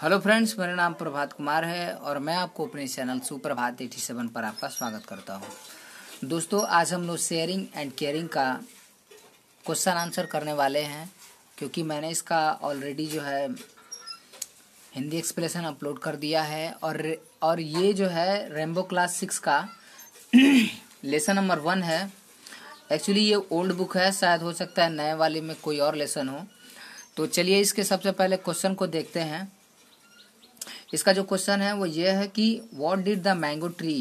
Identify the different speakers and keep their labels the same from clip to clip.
Speaker 1: hello friends मेरा नाम प्रभात कुमार है और मैं आपको अपने चैनल सुप्रभात एटी सेवन पर आपका स्वागत करता हूं दोस्तों आज हम लोग शेयरिंग एंड केयरिंग का क्वेश्चन आंसर करने वाले हैं क्योंकि मैंने इसका ऑलरेडी जो है हिंदी एक्सप्रेशन अपलोड कर दिया है और और ये जो है रेमबो क्लास सिक्स का लेसन नंबर वन है एक्चुअली ये ओल्ड बुक है शायद हो सकता है नए वाले में कोई और लेसन हो तो चलिए इसके सबसे पहले क्वेश्चन को देखते हैं इसका जो क्वेश्चन है वो ये है कि what did the mango tree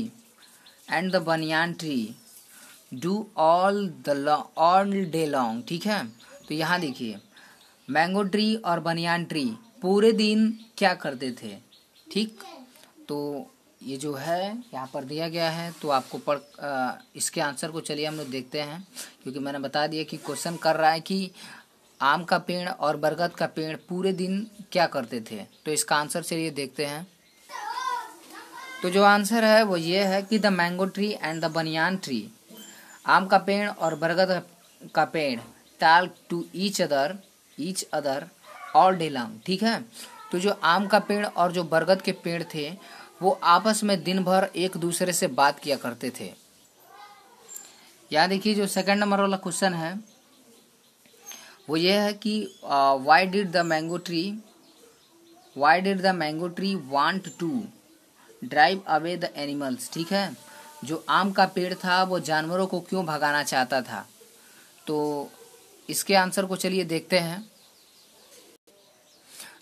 Speaker 1: and the banyan tree do all the all day long ठीक है तो यहाँ देखिए मैंगो ट्री और बनियान ट्री पूरे दिन क्या करते थे ठीक तो ये जो है यहाँ पर दिया गया है तो आपको पढ़ इसके आंसर को चलिए हम लोग देखते हैं क्योंकि मैंने बता दिया कि क्वेश्चन कर रहा है कि आम का पेड़ और बरगद का पेड़ पूरे दिन क्या करते थे तो इसका आंसर चलिए देखते हैं तो जो आंसर है वो ये है कि the mango tree and the banyan tree आम का पेड़ और बरगद का पेड़ talk to each other each other all day long ठीक है तो जो आम का पेड़ और जो बरगद के पेड़ थे वो आपस में दिन भर एक दूसरे से बात किया करते थे यहाँ देखिए जो सेकंड नंबर वाला क्वेश्चन है वो ये है कि why did the mango tree why did the mango tree want to drive away the animals ठीक है जो आम का पेड़ था वो जानवरों को क्यों भगाना चाहता था तो इसके आंसर को चलिए देखते हैं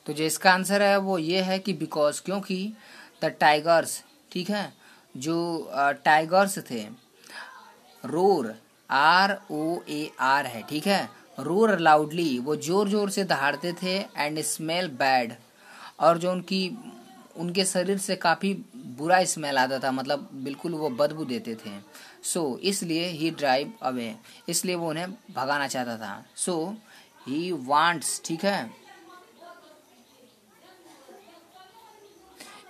Speaker 1: तो जो इसका आंसर है वो ये है कि बिकॉज क्योंकि द टाइगर्स ठीक है जो टाइगर्स थे roar R O A R है ठीक है रोर लाउडली वो ज़ोर ज़ोर से दहाड़ते थे एंड स्मेल बैड और जो उनकी उनके शरीर से काफ़ी बुरा स्मेल आता था मतलब बिल्कुल वो बदबू देते थे सो so, इसलिए ही ड्राइव अवे इसलिए वो उन्हें भगाना चाहता था सो ही वांट्स ठीक है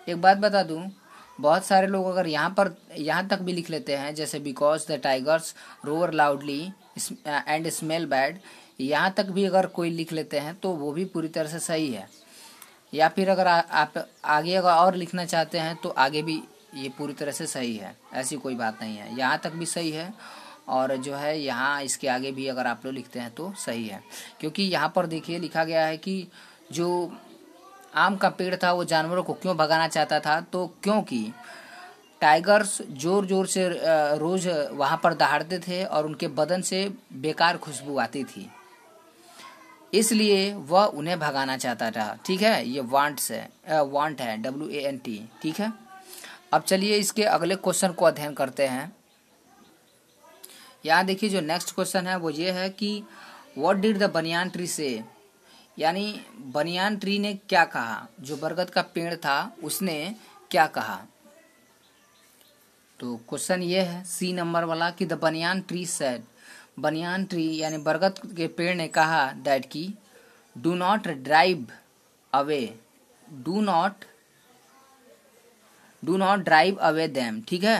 Speaker 1: एक बात बता दूं बहुत सारे लोग अगर यहाँ पर यहाँ तक भी लिख लेते हैं जैसे because the tigers roar loudly and smell bad यहाँ तक भी अगर कोई लिख लेते हैं तो वो भी पूरी तरह से सही है या फिर अगर आ, आप आगे अगर और लिखना चाहते हैं तो आगे भी ये पूरी तरह से सही है ऐसी कोई बात नहीं है यहाँ तक भी सही है और जो है यहाँ इसके आगे भी अगर आप लोग लिखते हैं तो सही है क्योंकि यहाँ पर देखिए लिखा गया है कि जो आम का पेड़ था वो जानवरों को क्यों भगाना चाहता था तो क्योंकि टाइगर्स जोर जोर से रोज़ वहाँ पर दहाड़ते थे और उनके बदन से बेकार खुशबू आती थी इसलिए वह उन्हें भगाना चाहता था ठीक है ये वांट्स है वांट है डब्ल्यू ए एन टी ठीक है अब चलिए इसके अगले क्वेश्चन को अध्ययन करते हैं यहाँ देखिए जो नेक्स्ट क्वेश्चन है वो ये है कि what did the banyan tree से यानी बनियान ट्री ने क्या कहा जो बरगद का पेड़ था उसने क्या कहा तो क्वेश्चन ये है सी नंबर वाला कि the banyan tree said banyan tree यानी बरगद के पेड़ ने कहा डैट की do not drive away do not do not drive away them ठीक है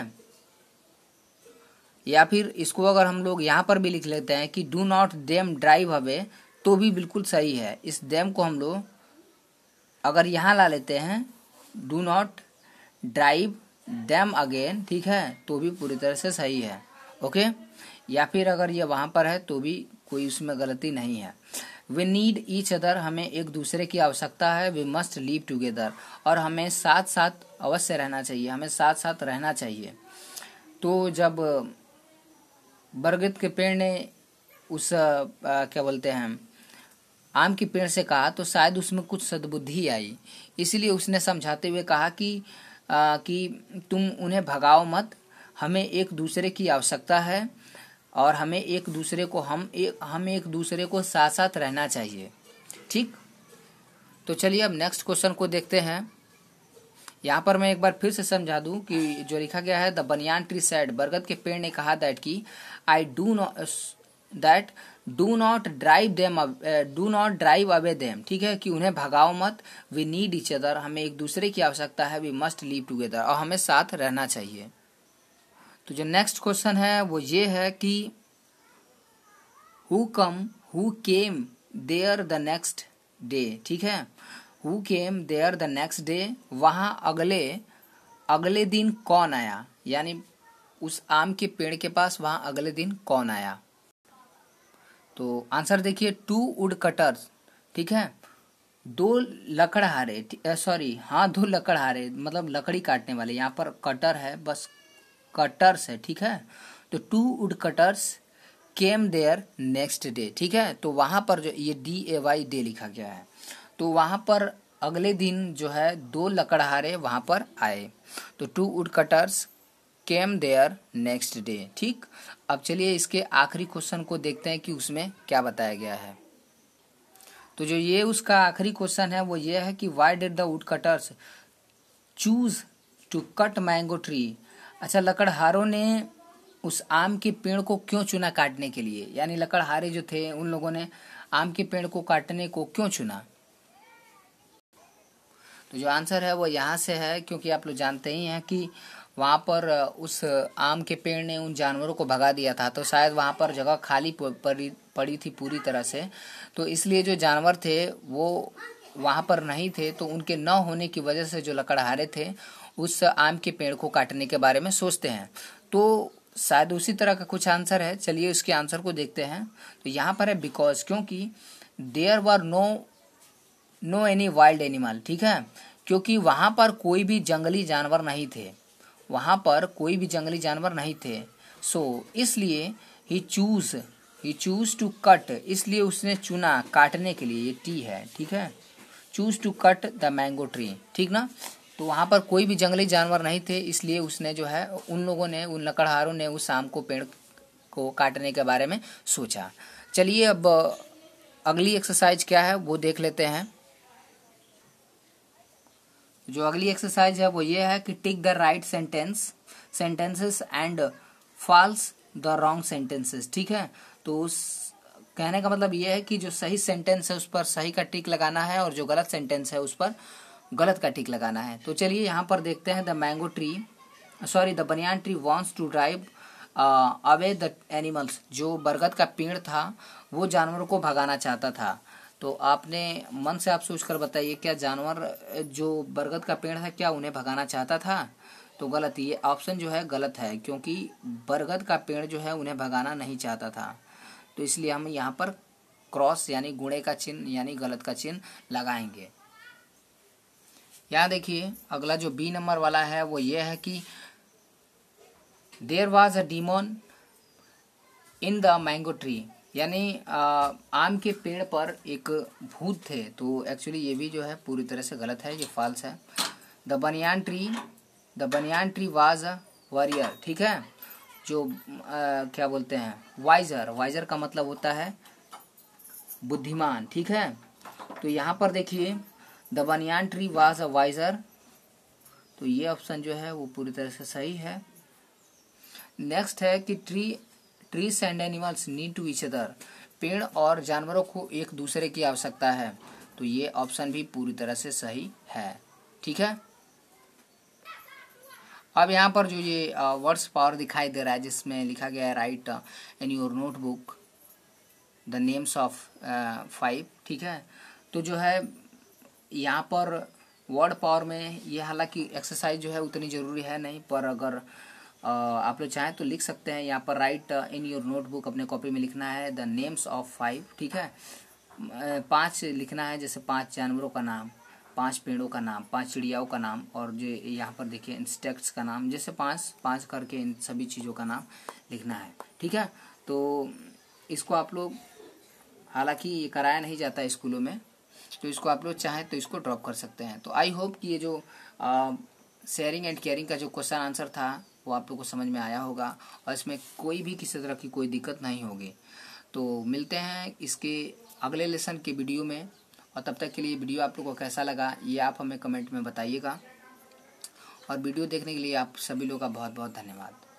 Speaker 1: या फिर इसको अगर हम लोग यहाँ पर भी लिख लेते हैं कि do not them drive away तो भी बिल्कुल सही है इस डैम को हम लोग अगर यहाँ ला लेते हैं do not drive them again ठीक है तो भी पूरी तरह से सही है ओके या फिर अगर ये वहाँ पर है तो भी कोई उसमें गलती नहीं है वी नीड ईच अदर हमें एक दूसरे की आवश्यकता है वी मस्ट लीव टुगेदर और हमें साथ साथ अवश्य रहना चाहिए हमें साथ साथ रहना चाहिए तो जब बरगद के पेड़ ने उस आ, क्या बोलते हैं आम के पेड़ से कहा तो शायद उसमें कुछ सद्बुद्धि आई इसलिए उसने समझाते हुए कहा कि आ, कि तुम उन्हें भगाओ मत हमें एक दूसरे की आवश्यकता है और हमें एक दूसरे को हम एक हम एक दूसरे को साथ साथ रहना चाहिए ठीक तो चलिए अब नेक्स्ट क्वेश्चन को देखते हैं यहाँ पर मैं एक बार फिर से समझा दूँ कि जो लिखा गया है द बनियान ट्री सैड बरगद के पेड़ ने कहा दैट कि I do not that do not drive them do not drive away them ठीक है कि उन्हें भगाओ मत वी नीड इच अदर हमें एक दूसरे की आवश्यकता है वी मस्ट लीव टुगेदर और हमें साथ रहना चाहिए तो जो नेक्स्ट क्वेश्चन है वो ये है कि who come who came there the next day ठीक है who came there the next day वहाँ अगले अगले दिन कौन आया यानी उस आम के पेड़ के पास वहाँ अगले दिन कौन आया तो आंसर देखिए टू वुड कटर्स ठीक है दो लकड़हारे सॉरी हाँ दो लकड़हारे मतलब लकड़ी काटने वाले यहाँ पर कटर है बस कटर्स है ठीक है तो two woodcutters came there next day ठीक है तो वहाँ पर जो ये डी ए वाई डे लिखा गया है तो वहाँ पर अगले दिन जो है दो लकड़हारे वहाँ पर आए तो two woodcutters came there next day ठीक अब चलिए इसके आखिरी क्वेश्चन को देखते हैं कि उसमें क्या बताया गया है तो जो ये उसका आखिरी क्वेश्चन है वो ये है कि why did the woodcutters choose to cut mango tree अच्छा लकड़हारों ने उस आम के पेड़ को क्यों चुना काटने के लिए यानी लकड़हारे जो थे उन लोगों ने आम के पेड़ को काटने को क्यों चुना तो जो आंसर है वो यहाँ से है क्योंकि आप लोग जानते ही हैं कि वहाँ पर उस आम के पेड़ ने उन जानवरों को भगा दिया था तो शायद वहाँ पर जगह खाली पड़ी पड़ी थी पूरी तरह से तो इसलिए जो जानवर थे वो वहाँ पर नहीं थे तो उनके न होने की वजह से जो लकड़हारे थे उस आम के पेड़ को काटने के बारे में सोचते हैं तो शायद उसी तरह का कुछ आंसर है चलिए उसके आंसर को देखते हैं तो यहाँ पर है बिकॉज क्योंकि there were no no any wild animal ठीक है क्योंकि वहाँ पर कोई भी जंगली जानवर नहीं थे वहाँ पर कोई भी जंगली जानवर नहीं थे सो so, इसलिए he choose he choose to cut इसलिए उसने चुना काटने के लिए ये टी है ठीक है choose to cut the mango tree ठीक ना तो वहाँ पर कोई भी जंगली जानवर नहीं थे इसलिए उसने जो है उन लोगों ने उन लकड़हारों ने उस आम को पेड़ को काटने के बारे में सोचा चलिए अब अगली एक्सरसाइज क्या है वो देख लेते हैं जो अगली एक्सरसाइज है वो ये है कि tick the right sentence sentences and false the wrong sentences ठीक है तो उस कहने का मतलब ये है कि जो सही सेंटेंस है उस पर सही का टिक लगाना है और जो गलत सेंटेंस है उस पर गलत का टिक लगाना है तो चलिए यहाँ पर देखते हैं the mango tree sorry the banyan tree wants to drive away the animals जो बरगद का पेड़ था वो जानवरों को भगाना चाहता था तो आपने मन से आप सोच कर बताइए क्या जानवर जो बरगद का पेड़ था क्या उन्हें भगाना चाहता था तो गलत ये ऑप्शन जो है गलत है क्योंकि बरगद का पेड़ जो है उन्हें भगाना नहीं चाहता था तो इसलिए हम यहाँ पर क्रॉस यानी गुणे का चिन्ह यानी गलत का चिन्ह लगाएंगे यहाँ देखिए अगला जो बी नंबर वाला है वो ये है कि there was a demon in the mango tree यानी आम के पेड़ पर एक भूत थे तो एक्चुअली ये भी जो है पूरी तरह से गलत है ये फॉल्स है the banyan tree the banyan tree was a warrior ठीक है जो आ, क्या बोलते हैं वाइजर वाइजर का मतलब होता है बुद्धिमान ठीक है तो यहाँ पर देखिए the banyan tree was a visor तो ये ऑप्शन जो है वो पूरी तरह से सही है नेक्स्ट है कि tree trees and animals need to each other पेड़ और जानवरों को एक दूसरे की आवश्यकता है तो ये ऑप्शन भी पूरी तरह से सही है ठीक है अब यहाँ पर जो ये वर्ड्स पावर दिखाई दे रहा है जिसमें लिखा गया है write in your notebook the names of five ठीक है तो जो है यहाँ पर वर्ड पावर में ये हालांकि एक्सरसाइज जो है उतनी ज़रूरी है नहीं पर अगर आप लोग चाहें तो लिख सकते हैं यहाँ पर राइट इन योर नोटबुक अपने कॉपी में लिखना है द नेम्स ऑफ फाइव ठीक है पांच लिखना है जैसे पांच जानवरों का नाम पांच पेड़ों का नाम पांच चिड़ियाओं का नाम और जो यहाँ पर देखिए इंस्टेक्ट्स का नाम जैसे पांच पांच करके इन सभी चीज़ों का नाम लिखना है ठीक है तो इसको आप लोग हालांकि ये कराया नहीं जाता स्कूलों में तो इसको आप लोग चाहें तो इसको ड्रॉप कर सकते हैं तो आई होप कि ये जो शेयरिंग एंड केयरिंग का जो क्वेश्चन आंसर था वो आप लोग को समझ में आया होगा और इसमें कोई भी किसी तरह की कोई दिक्कत नहीं होगी तो मिलते हैं इसके अगले लेसन के वीडियो में और तब तक के लिए वीडियो आप लोग को कैसा लगा ये आप हमें कमेंट में बताइएगा और वीडियो देखने के लिए आप सभी लोग का बहुत बहुत धन्यवाद